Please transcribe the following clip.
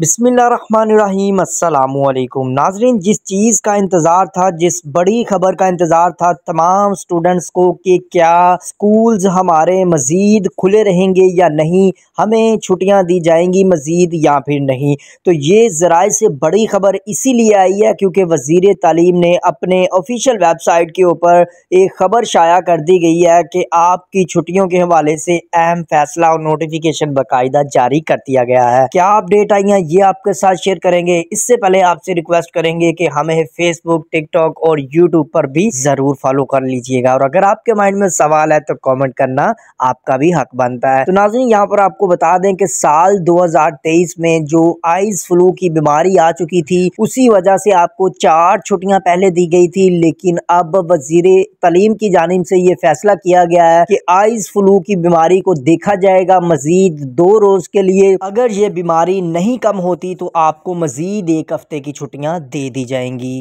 बिसमीम अल्लाम नाजरीन जिस चीज़ का इंतज़ार था जिस बड़ी खबर का इंतज़ार था तमाम स्टूडेंट्स को कि क्या स्कूल्स हमारे मज़ीद खुले रहेंगे या नहीं हमें छुट्टियां दी जाएंगी मज़ीद या फिर नहीं तो ये ज़राए से बड़ी खबर इसीलिए आई है क्योंकि वज़ी तालीम ने अपने ऑफिशियल वेबसाइट के ऊपर एक खबर शाया कर दी गई है कि आपकी छुट्टियों के हवाले से अहम फैसला और नोटिफिकेशन बाकायदा जारी कर दिया गया है क्या अपडेट आई हैं ये आपके साथ शेयर करेंगे इससे पहले आपसे रिक्वेस्ट करेंगे कि हमें फेसबुक टिकटॉक और यूट्यूब पर भी जरूर फॉलो कर लीजिएगा और अगर आपके माइंड में सवाल है तो कमेंट करना आपका भी हक बनता है तो नाजरीन यहाँ पर आपको बता दें कि साल 2023 में जो आइज फ्लू की बीमारी आ चुकी थी उसी वजह से आपको चार छुट्टियां पहले दी गई थी लेकिन अब वजीर तलीम की जानब से ये फैसला किया गया है की आइज फ्लू की बीमारी को देखा जाएगा मजीद दो रोज के लिए अगर ये बीमारी नहीं कम ख़त्म होती तो आपको मज़ीद एक हफ़्ते की छुट्टियाँ दे दी जाएंगी